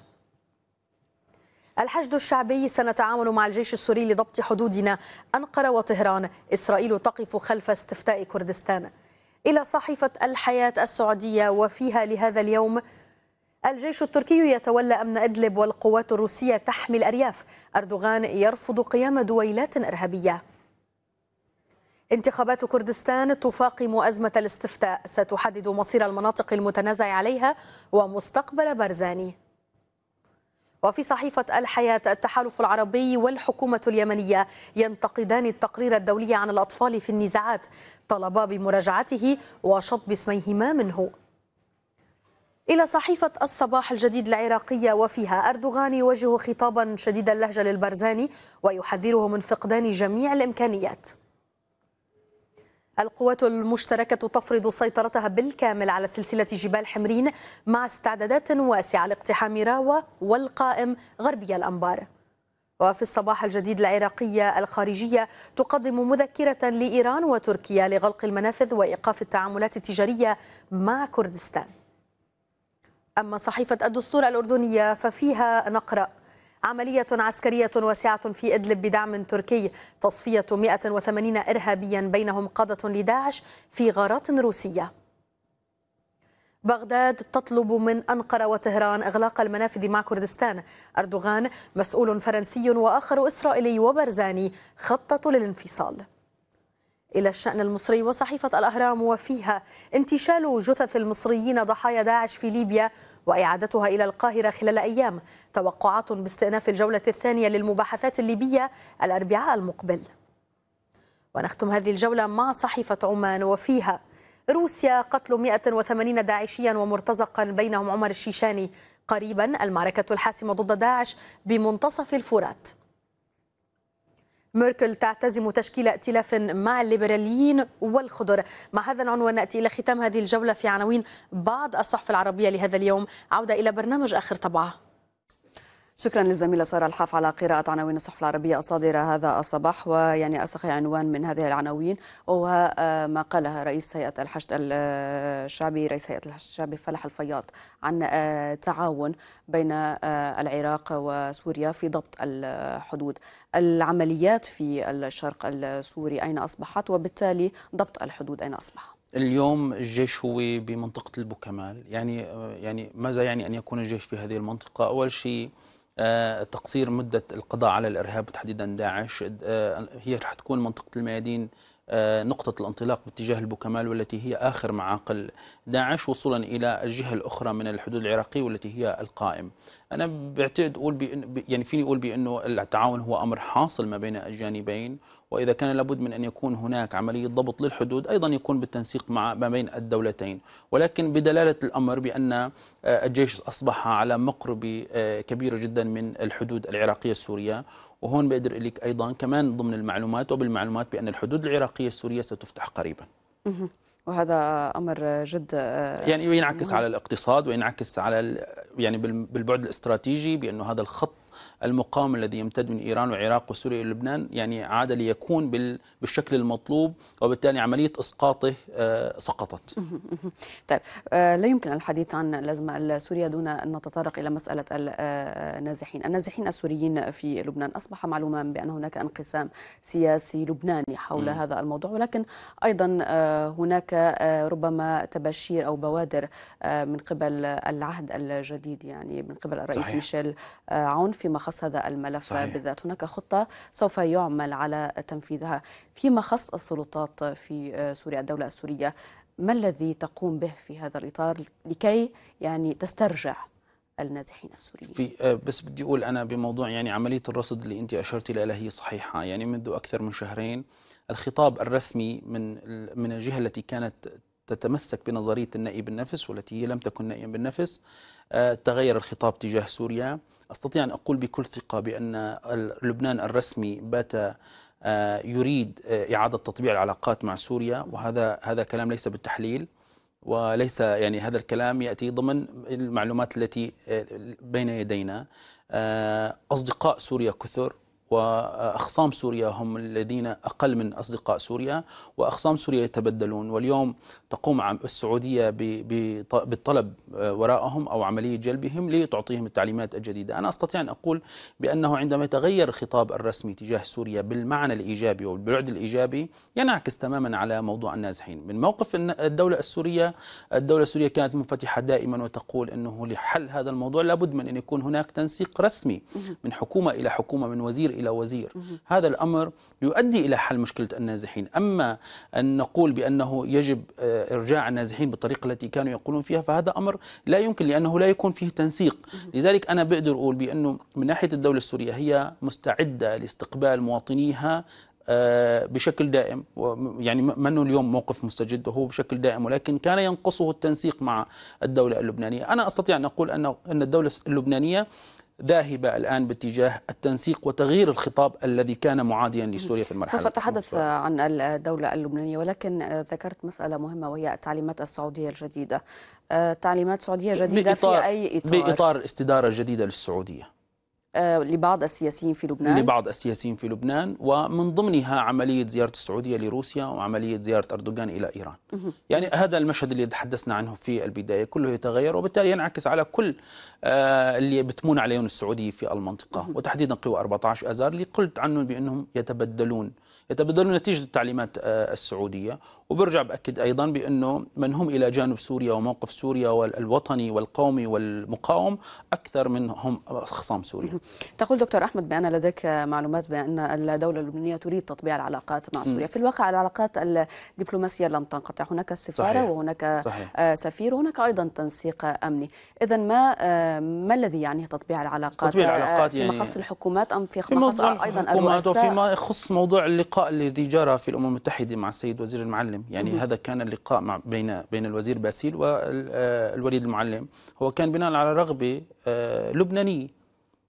الحشد الشعبي سنتعاون مع الجيش السوري لضبط حدودنا أنقرة وطهران إسرائيل تقف خلف استفتاء كردستان إلى صحيفة الحياة السعودية وفيها لهذا اليوم الجيش التركي يتولى أمن إدلب والقوات الروسية تحمي الأرياف أردوغان يرفض قيام دويلات إرهابية انتخابات كردستان تفاقم أزمة الاستفتاء ستحدد مصير المناطق المتنازع عليها ومستقبل بارزاني وفي صحيفة الحياة التحالف العربي والحكومة اليمنية ينتقدان التقرير الدولي عن الأطفال في النزاعات طلبا بمراجعته وشطب اسميهما منه إلى صحيفة الصباح الجديد العراقية وفيها أردوغان يوجه خطابا شديد اللهجة للبرزاني ويحذره من فقدان جميع الإمكانيات القوات المشتركة تفرض سيطرتها بالكامل على سلسلة جبال حمرين مع استعدادات واسعة لاقتحام راوة والقائم غربي الأنبار وفي الصباح الجديد العراقية الخارجية تقدم مذكرة لإيران وتركيا لغلق المنافذ وإيقاف التعاملات التجارية مع كردستان أما صحيفة الدستور الأردنية ففيها نقرأ عملية عسكرية واسعة في إدلب بدعم تركي تصفية 180 إرهابيا بينهم قادة لداعش في غارات روسية بغداد تطلب من أنقرة وطهران إغلاق المنافذ مع كردستان أردوغان مسؤول فرنسي وآخر إسرائيلي وبرزاني خطط للانفصال إلى الشأن المصري وصحيفة الأهرام وفيها انتشال جثث المصريين ضحايا داعش في ليبيا وإعادتها إلى القاهرة خلال أيام توقعات باستئناف الجولة الثانية للمباحثات الليبية الأربعاء المقبل ونختم هذه الجولة مع صحيفة عمان وفيها روسيا قتل 180 داعشيا ومرتزقا بينهم عمر الشيشاني قريبا المعركة الحاسمة ضد داعش بمنتصف الفرات ميركل تعتزم تشكيل ائتلاف مع الليبراليين والخضر مع هذا العنوان نأتي إلى ختام هذه الجولة في عناوين بعض الصحف العربية لهذا اليوم عودة إلى برنامج آخر طبعه شكرا للزميله ساره الحاف على قراءه عناوين الصحف العربيه الصادره هذا الصباح ويعني اسقي عنوان من هذه العناوين وهو آه، ما قالها رئيس هيئه الحشد آه، الشعبي رئيس هيئه الحشد الشعبي فلاح الفياض عن آه، تعاون بين العراق وسوريا في ضبط الحدود العمليات في الشرق السوري اين اصبحت وبالتالي ضبط الحدود اين اصبح اليوم الجيش هو بمنطقه البوكمال يعني يعني ماذا يعني ان يكون الجيش في هذه المنطقه اول شيء تقصير مدة القضاء على الإرهاب وتحديدا داعش آه، هي رح تكون منطقة الميادين آه، نقطة الانطلاق باتجاه البوكمال والتي هي آخر معاقل داعش وصولا إلى الجهة الأخرى من الحدود العراقية والتي هي القائم أنا بعتقد أقول بأن يعني فيني أقول بأنه التعاون هو أمر حاصل ما بين الجانبين وإذا كان لابد من أن يكون هناك عملية ضبط للحدود أيضا يكون بالتنسيق مع ما بين الدولتين ولكن بدلالة الأمر بأن آه، الجيش أصبح على مقربة آه، كبيرة جدا من الحدود العراقية السورية وهون بقدر لك أيضا كمان ضمن المعلومات وبالمعلومات بأن الحدود العراقية السورية ستفتح قريبا وهذا امر جد آه، يعني ينعكس مهم. على الاقتصاد وينعكس على يعني بالبعد الاستراتيجي بانه هذا الخط المقاوم الذي يمتد من إيران والعراق وسوريا إلى لبنان يعني عاد ليكون بالشكل المطلوب وبالتالي عملية إسقاطه آه، سقطت طيب آه، لا يمكن الحديث عن الأزمة السورية دون أن نتطرق إلى مسألة آه، النازحين النازحين السوريين في لبنان أصبح معلوما بأن هناك انقسام سياسي لبناني حول م. هذا الموضوع ولكن أيضا هناك ربما تباشير أو بوادر من قبل العهد الجديد يعني من قبل الرئيس صحيح. ميشيل عون في فيما خص هذا الملف صحيح. بالذات هناك خطة سوف يعمل على تنفيذها فيما خص السلطات في آه، سوريا الدولة السورية ما الذي تقوم به في هذا الإطار لكي يعني تسترجع النازحين السوريين في آه، بس بدي اقول انا بموضوع يعني عمليه الرصد اللي انت اشرت لها هي صحيحه يعني منذ اكثر من شهرين الخطاب الرسمي من من الجهه التي كانت تتمسك بنظريه النائب بالنفس والتي هي لم تكن نائب بالنفس آه، تغير الخطاب تجاه سوريا أستطيع أن أقول بكل ثقة بأن لبنان الرسمي بات آه، يريد آه، إعادة تطبيع العلاقات مع سوريا وهذا هذا كلام ليس بالتحليل وليس يعني هذا الكلام يأتي ضمن المعلومات التي آه، بين يدينا أصدقاء سوريا كثر واخصام سوريا هم الذين اقل من اصدقاء سوريا واخصام سوريا يتبدلون واليوم تقوم السعودية بالطلب آه، وراءهم أو عملية جلبهم لتعطيهم التعليمات الجديدة أنا أستطيع أن أقول بأنه عندما يتغير الخطاب الرسمي تجاه سوريا بالمعنى الإيجابي وبالبعد الإيجابي ينعكس تماما على موضوع النازحين من موقف الدولة السورية الدولة السورية كانت منفتحة دائما وتقول أنه لحل هذا الموضوع لابد من أن يكون هناك تنسيق رسمي من حكومة إلى حكومة من وزير إلى وزير هذا الأمر يؤدي إلى حل مشكلة النازحين أما أن نقول بأنه يجب آه، إرجاع النازحين بالطريقة التي كانوا يقولون فيها فهذا أمر لا يمكن لأنه لا يكون فيه تنسيق لذلك أنا بقدر أقول بأنه من ناحية الدولة السورية هي مستعدة لاستقبال مواطنيها آه، بشكل دائم يعني منه اليوم موقف مستجد وهو بشكل دائم ولكن كان ينقصه التنسيق مع الدولة اللبنانية أنا أستطيع أن أقول أن الدولة اللبنانية ذاهبة الآن باتجاه التنسيق وتغيير الخطاب الذي كان معاديا لسوريا في المرحلة سوف أتحدث عن الدولة اللبنانية ولكن ذكرت مسألة مهمة وهي التعليمات السعودية الجديدة آه، تعليمات سعودية جديدة بإطار في أي إطار؟ بإطار استدارة جديدة للسعودية آه، لبعض السياسيين في لبنان لبعض السياسيين في لبنان ومن ضمنها عملية زيارة السعودية لروسيا وعملية زيارة أردوغان إلى إيران يعني هذا المشهد اللي تحدثنا عنه في البداية كله يتغير وبالتالي ينعكس على كل آه، اللي بتمون عليهم السعودية في المنطقة وتحديدا قوى 14 أزار اللي قلت عنهم بأنهم يتبدلون يتبدلون نتيجة التعليمات آه، السعودية وبرجع بأكد أيضا بأنه من هم إلى جانب سوريا وموقف سوريا والوطني والقومي والمقاوم أكثر من هم خصام سوريا تقول دكتور أحمد بأن لديك معلومات بأن الدولة اللبنانية تريد تطبيع العلاقات مع سوريا في الواقع العلاقات الدبلوماسية لم تنقطع هناك السفارة صحيح. وهناك صحيح. سفير وهناك أيضا تنسيق أمني إذا ما ما الذي يعنيه تطبيع العلاقات, تطبيع العلاقات فيما يعني يخص الحكومات أم في مخص أيضا الرؤساء وفيما يخص موضوع اللقاء الذي جرى في الأمم المتحدة مع السيد وزير المعلم المعلم يعني هذا كان اللقاء مع بين بين الوزير باسيل والوليد آه، المعلم هو كان بناء على رغبه آه، لبنانيه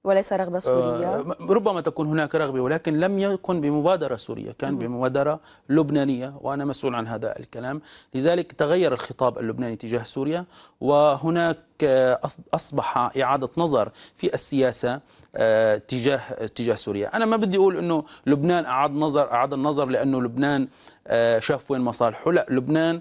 وليس رغبة آه، سورية ربما تكون هناك رغبة ولكن لم يكن بمبادرة سورية كان بمبادرة لبنانية وأنا مسؤول عن هذا الكلام لذلك تغير الخطاب اللبناني تجاه سوريا وهناك آه، أصبح إعادة نظر في السياسة آه، تجاه تجاه سوريا أنا ما بدي أقول أنه لبنان أعاد نظر أعاد النظر لأنه لبنان شاف وين مصالحه لا لبنان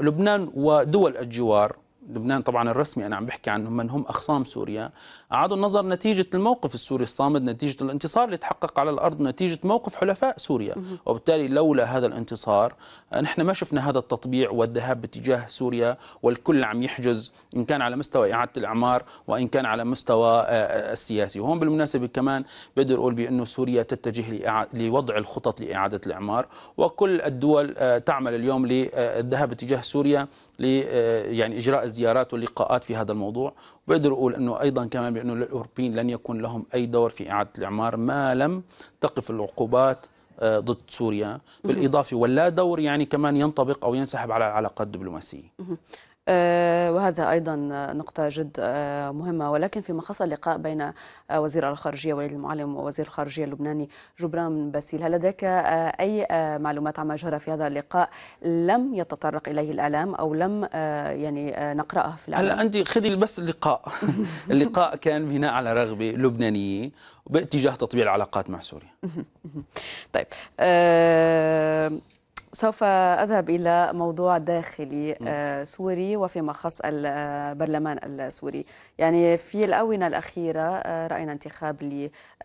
لبنان ودول الجوار لبنان طبعا الرسمي أنا عم بحكي عنهم من هم أخصام سوريا أعادوا النظر نتيجة الموقف السوري الصامد نتيجة الانتصار اللي تحقق على الأرض نتيجة موقف حلفاء سوريا وبالتالي لولا هذا الانتصار نحن ما شفنا هذا التطبيع والذهاب باتجاه سوريا والكل عم يحجز إن كان على مستوى إعادة الإعمار وإن كان على مستوى آه، آه، السياسي وهون بالمناسبة كمان بقدر أقول بأنه سوريا تتجه لوضع الخطط لإعادة الإعمار وكل الدول آه، تعمل اليوم للذهاب باتجاه سوريا ل آه، يعني اجراء الزيارات واللقاءات في هذا الموضوع بقدر اقول انه ايضا كمان بانه الاوروبيين لن يكون لهم اي دور في اعاده الاعمار ما لم تقف العقوبات آه، ضد سوريا بالإضافة ولا دور يعني كمان ينطبق أو ينسحب على العلاقات الدبلوماسية آه، وهذا أيضا نقطة جد آه، مهمة ولكن فيما خص اللقاء بين آه، وزير الخارجية وليد المعلم ووزير الخارجية اللبناني جبران باسيل هل لديك أي معلومات عما جرى في هذا اللقاء لم يتطرق إليه الإعلام أو لم يعني نقرأه في الإعلام هلا أنت خذي بس اللقاء اللقاء كان بناء على رغبة لبنانية باتجاه تطبيع العلاقات مع سوريا طيب أه سوف أذهب إلى موضوع داخلي آه، سوري وفيما خص البرلمان آه، السوري يعني في الآونة الأخيرة آه، رأينا انتخاب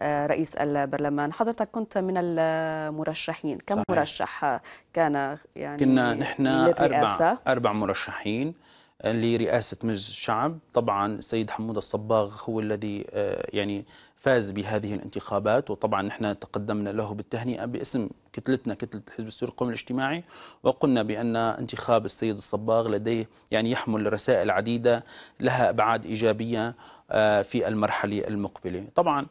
لرئيس البرلمان حضرتك كنت من المرشحين كم صحيح. مرشح كان يعني كنا نحن أربع, أربع مرشحين لرئاسة مجلس الشعب طبعا السيد حمود الصباغ هو الذي آه، يعني فاز بهذه الانتخابات وطبعا نحن تقدمنا له بالتهنئة باسم كتلتنا كتلة الحزب السوري القومي الاجتماعي وقلنا بأن انتخاب السيد الصباغ لديه يعني يحمل رسائل عديدة لها أبعاد إيجابية آه، في المرحلة المقبلة طبعا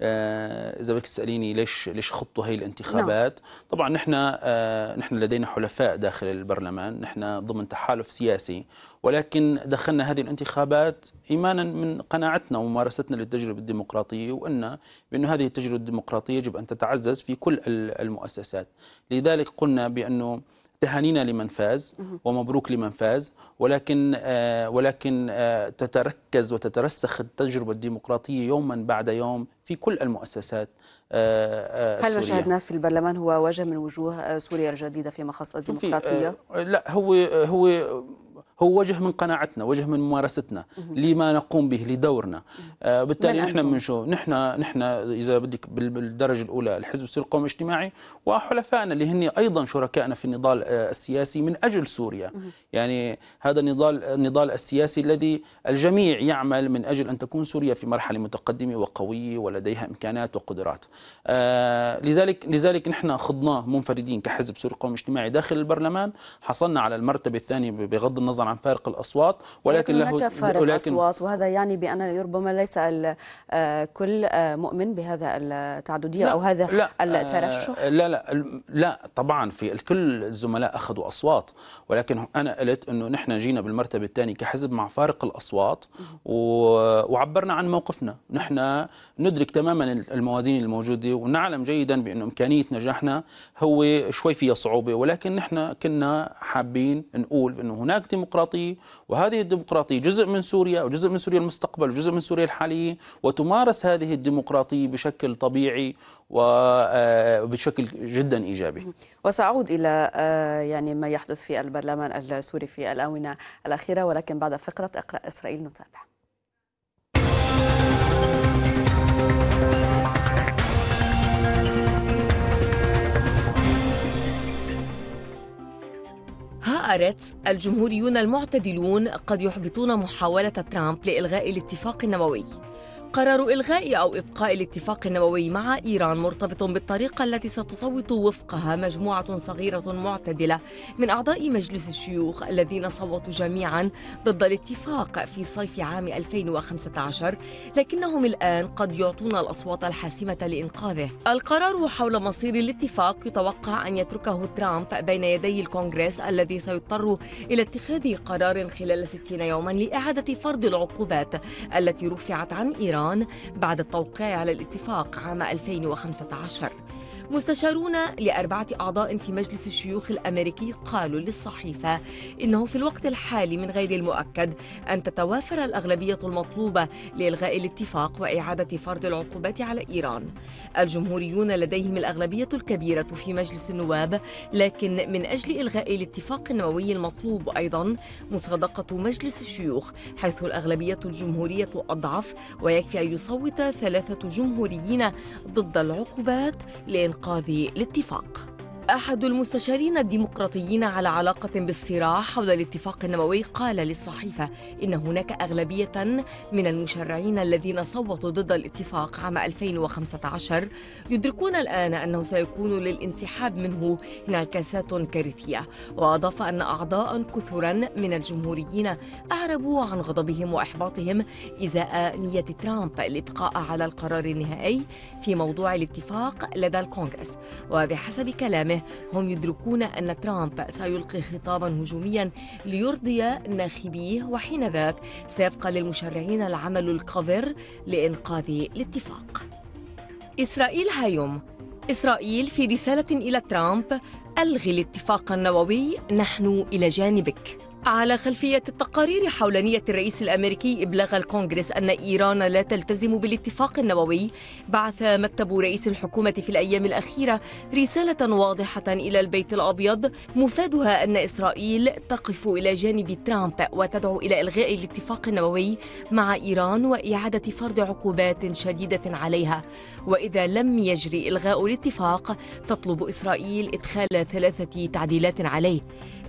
آه، اذا بدك تساليني ليش ليش خطوا هي الانتخابات نعم. طبعا نحن آه، نحن لدينا حلفاء داخل البرلمان نحن ضمن تحالف سياسي ولكن دخلنا هذه الانتخابات ايمانا من قناعتنا وممارستنا للتجربه الديمقراطيه وان بانه هذه التجربه الديمقراطيه يجب ان تتعزز في كل المؤسسات لذلك قلنا بانه تهانينا لمن فاز ومبروك لمن فاز ولكن آه ولكن آه تتركز وتترسخ التجربه الديمقراطيه يوما بعد يوم في كل المؤسسات آه, آه، هل ما شاهدناه في البرلمان هو وجه من وجوه آه، سوريا الجديده فيما خص آه، الديمقراطيه؟ لا هو هو هو وجه من قناعتنا وجه من ممارستنا لما نقوم به لدورنا آه، بالتالي نحن بنشوف نحن نحن اذا بدك بالدرجه الاولى الحزب السوري القومي الاجتماعي وحلفائنا اللي هن ايضا شركائنا في النضال آه، السياسي من اجل سوريا يعني هذا النضال النضال السياسي الذي الجميع يعمل من اجل ان تكون سوريا في مرحله متقدمه وقويه ولديها امكانات وقدرات آه، لذلك لذلك نحن خضناه منفردين كحزب سوري قومي اجتماعي داخل البرلمان حصلنا على المرتبه الثانيه بغض النظر عن فارق الاصوات ولكن له هناك فارق ولكن اصوات وهذا يعني بان ربما ليس الكل آه، آه، مؤمن بهذا التعدديه او هذا لا آه، الترشح لا لا لا طبعا في الكل الزملاء اخذوا اصوات ولكن انا قلت انه نحن جينا بالمرتبه الثانيه كحزب مع فارق الاصوات وعبرنا عن موقفنا نحن ندرك تماما الموازين الموجوده ونعلم جيدا بانه امكانيه نجاحنا هو شوي فيها صعوبه ولكن نحن كنا حابين نقول انه هناك ديمقراطيه الديمقراطية وهذه الديمقراطية جزء من سوريا وجزء من سوريا المستقبل وجزء من سوريا الحالية وتمارس هذه الديمقراطية بشكل طبيعي وبشكل آه، جدا ايجابي. وساعود الى آه، يعني ما يحدث في البرلمان السوري في الاونه الاخيره ولكن بعد فقره اقرا اسرائيل نتابع. هارتس الجمهوريون المعتدلون قد يحبطون محاولة ترامب لإلغاء الاتفاق النووي قرار إلغاء أو إبقاء الاتفاق النووي مع إيران مرتبط بالطريقة التي ستصوت وفقها مجموعة صغيرة معتدلة من أعضاء مجلس الشيوخ الذين صوتوا جميعا ضد الاتفاق في صيف عام 2015 لكنهم الآن قد يعطون الأصوات الحاسمة لإنقاذه القرار حول مصير الاتفاق يتوقع أن يتركه ترامب بين يدي الكونغرس الذي سيضطر إلى اتخاذ قرار خلال 60 يوما لإعادة فرض العقوبات التي رفعت عن إيران إيران بعد التوقيع على الاتفاق عام 2015 مستشارون لأربعة أعضاء في مجلس الشيوخ الأمريكي قالوا للصحيفة إنه في الوقت الحالي من غير المؤكد أن تتوافر الأغلبية المطلوبة لإلغاء الاتفاق وإعادة فرض العقوبات على إيران الجمهوريون لديهم الأغلبية الكبيرة في مجلس النواب لكن من أجل إلغاء الاتفاق النووي المطلوب أيضا مصادقة مجلس الشيوخ حيث الأغلبية الجمهورية أضعف ويكفي أن يصوت ثلاثة جمهوريين ضد العقوبات لإنقاذ القاضي الاتفاق أحد المستشارين الديمقراطيين على علاقة بالصراع حول الاتفاق النووي قال للصحيفة إن هناك أغلبية من المشرعين الذين صوتوا ضد الاتفاق عام 2015 يدركون الآن أنه سيكون للانسحاب منه انعكاسات كارثية وأضاف أن أعضاء كثرا من الجمهوريين أعربوا عن غضبهم وإحباطهم إزاء نية ترامب الإبقاء على القرار النهائي في موضوع الاتفاق لدى الكونغرس وبحسب كلامه انتباه هم يدركون أن ترامب سيلقي خطابا هجوميا ليرضي ناخبيه وحين ذاك سيبقى للمشرعين العمل القذر لإنقاذ الاتفاق إسرائيل هايوم إسرائيل في رسالة إلى ترامب ألغي الاتفاق النووي نحن إلى جانبك على خلفية التقارير حول نية الرئيس الأمريكي إبلاغ الكونغرس أن إيران لا تلتزم بالاتفاق النووي بعث مكتب رئيس الحكومة في الأيام الأخيرة رسالة واضحة إلى البيت الأبيض مفادها أن إسرائيل تقف إلى جانب ترامب وتدعو إلى إلغاء الاتفاق النووي مع إيران وإعادة فرض عقوبات شديدة عليها وإذا لم يجري إلغاء الاتفاق تطلب إسرائيل إدخال ثلاثة تعديلات عليه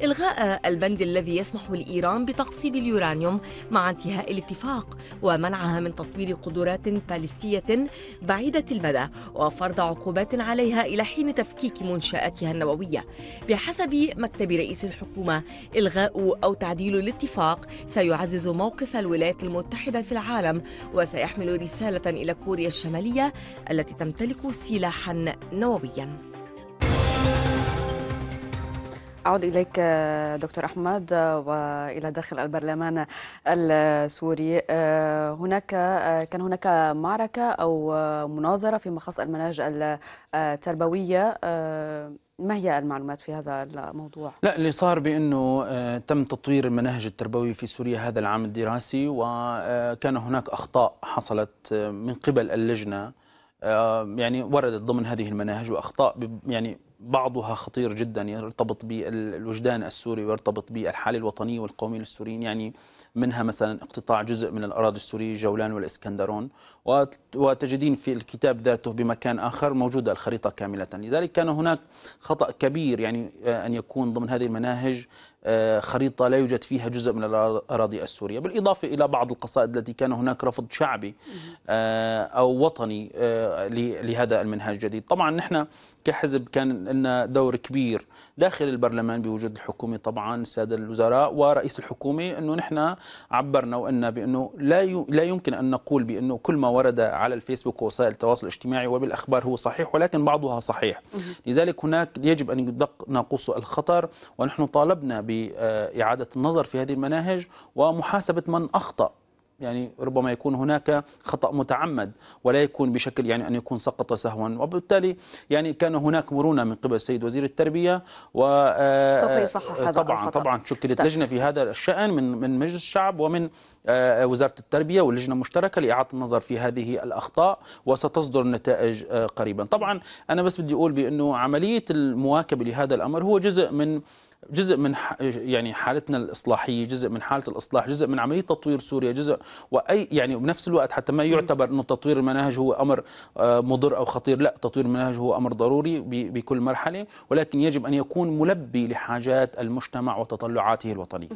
إلغاء البند الذي يس تسمح لإيران بتقصيب اليورانيوم مع انتهاء الاتفاق ومنعها من تطوير قدرات باليستية بعيدة المدى وفرض عقوبات عليها إلى حين تفكيك منشآتها النووية بحسب مكتب رئيس الحكومة إلغاء أو تعديل الاتفاق سيعزز موقف الولايات المتحدة في العالم وسيحمل رسالة إلى كوريا الشمالية التي تمتلك سلاحا نوويا أعود إليك دكتور أحمد وإلى داخل البرلمان السوري هناك كان هناك معركة أو مناظرة في مخص المناهج التربوية ما هي المعلومات في هذا الموضوع؟ لا اللي صار بانه تم تطوير المناهج التربويه في سوريا هذا العام الدراسي وكان هناك اخطاء حصلت من قبل اللجنه يعني وردت ضمن هذه المناهج واخطاء يعني بعضها خطير جدا يرتبط بالوجدان السوري ويرتبط بالحالة الوطنية والقومية للسوريين يعني منها مثلا اقتطاع جزء من الأراضي السورية جولان والإسكندرون وتجدين في الكتاب ذاته بمكان آخر موجودة الخريطة كاملة لذلك كان هناك خطأ كبير يعني آه، أن يكون ضمن هذه المناهج آه، خريطة لا يوجد فيها جزء من الأراضي السورية بالإضافة إلى بعض القصائد التي كان هناك رفض شعبي آه، أو وطني لهذا المنهج الجديد طبعا نحن كحزب كان لنا دور كبير داخل البرلمان بوجود الحكومه طبعا الساده الوزراء ورئيس الحكومه انه نحن عبرنا وقلنا بانه لا لا يمكن ان نقول بانه كل ما ورد على الفيسبوك ووسائل التواصل الاجتماعي وبالاخبار هو صحيح ولكن بعضها صحيح لذلك هناك يجب ان يدق ناقوس الخطر ونحن طالبنا باعاده النظر في هذه المناهج ومحاسبه من اخطا يعني ربما يكون هناك خطأ متعمد ولا يكون بشكل يعني أن يكون سقط سهوا وبالتالي يعني كان هناك مرونة من قبل السيد وزير التربية و آه، سوف يصحح هذا آه، طبعا الخطأ. طبعا شكلت طيب. لجنة في هذا الشأن من من مجلس الشعب ومن آه، وزارة التربية واللجنة المشتركة لإعادة النظر في هذه الأخطاء وستصدر النتائج قريبا طبعا أنا بس بدي أقول بأنه عملية المواكبة لهذا الأمر هو جزء من جزء من يعني حالتنا الاصلاحيه جزء من حاله الاصلاح جزء من عمليه تطوير سوريا جزء واي يعني بنفس الوقت حتى ما يعتبر انه تطوير المناهج هو امر آه، مضر او خطير لا تطوير المناهج هو امر ضروري بكل مرحله ولكن يجب ان يكون ملبي لحاجات المجتمع وتطلعاته الوطنيه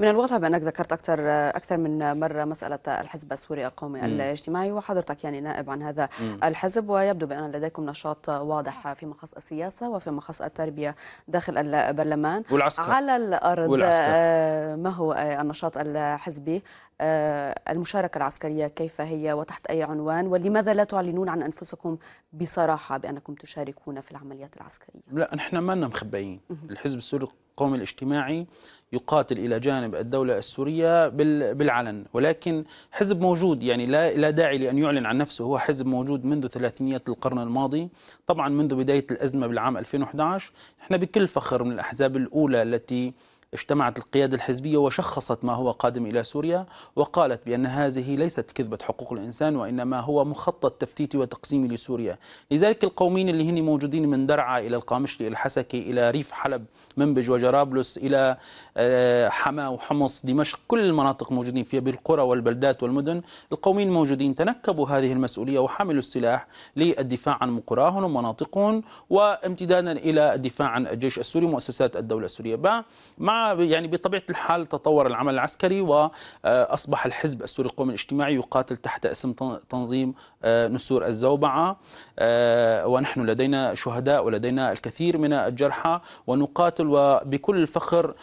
من الواضح بانك ذكرت اكثر اكثر من مره مساله الحزب السوري القومي م. الاجتماعي وحضرتك يعني نائب عن هذا م. الحزب ويبدو بان لديكم نشاط واضح فيما خص السياسه وفيما خص التربيه داخل البرلمان والعسكر. على الارض والعسكر. آه، ما هو آه، النشاط الحزبي آه، المشاركه العسكريه كيف هي وتحت اي عنوان ولماذا لا تعلنون عن انفسكم بصراحه بانكم تشاركون في العمليات العسكريه لا نحن ما مخبيين الحزب السوري القومي الاجتماعي يقاتل إلى جانب الدولة السورية بالعلن ولكن حزب موجود يعني لا, لا داعي لأن يعلن عن نفسه هو حزب موجود منذ ثلاثينيات القرن الماضي طبعا منذ بداية الأزمة بالعام 2011 نحن بكل فخر من الأحزاب الأولى التي اجتمعت القيادة الحزبية وشخصت ما هو قادم إلى سوريا وقالت بأن هذه ليست كذبة حقوق الإنسان وإنما هو مخطط تفتيتي وتقسيمي لسوريا لذلك القوميين اللي هن موجودين من درعا إلى القامشلي الحسكي إلى ريف حلب منبج وجرابلس إلى آه، حما وحمص دمشق كل المناطق موجودين فيها بالقرى والبلدات والمدن القوميين موجودين تنكبوا هذه المسؤولية وحملوا السلاح للدفاع عن قراهم ومناطقهم وامتدادا إلى الدفاع عن الجيش السوري ومؤسسات الدولة السورية مع يعني بطبيعه الحال تطور العمل العسكري واصبح آه، الحزب السوري القومي الاجتماعي يقاتل تحت اسم تنظيم آه، نسور الزوبعه آه، ونحن لدينا شهداء ولدينا الكثير من الجرحى ونقاتل وبكل فخر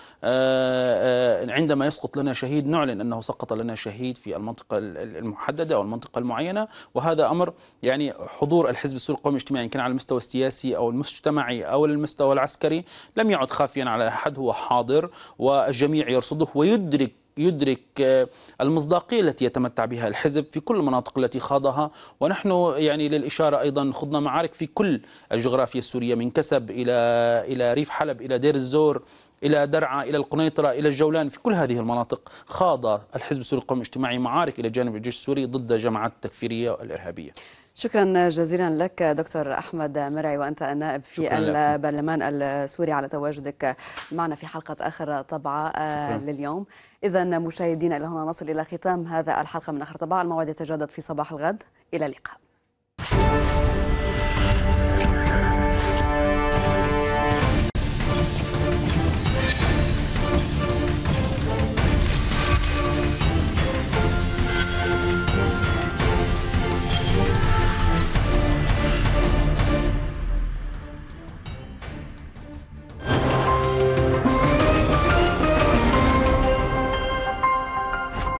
عندما يسقط لنا شهيد نعلن انه سقط لنا شهيد في المنطقه المحدده او المنطقه المعينه وهذا امر يعني حضور الحزب السوري القومي الاجتماعي كان على المستوى السياسي او المجتمعي او المستوى العسكري لم يعد خافيا على احد هو حاضر مصدر والجميع يرصده ويدرك يدرك آه، المصداقية التي يتمتع بها الحزب في كل المناطق التي خاضها ونحن يعني للإشارة أيضا خضنا معارك في كل الجغرافيا السورية من كسب إلى إلى ريف حلب إلى دير الزور إلى درعا إلى القنيطرة إلى الجولان في كل هذه المناطق خاض الحزب السوري القومي الاجتماعي معارك إلى جانب الجيش السوري ضد جماعات التكفيرية والإرهابية شكرا جزيلا لك دكتور احمد مرعي وانت النائب في البرلمان السوري على تواجدك معنا في حلقه اخر طبعه آه، شكرا. لليوم اذا مشاهدينا الى هنا نصل الى ختام هذا الحلقه من اخر طبعه الموعد يتجدد في صباح الغد الى اللقاء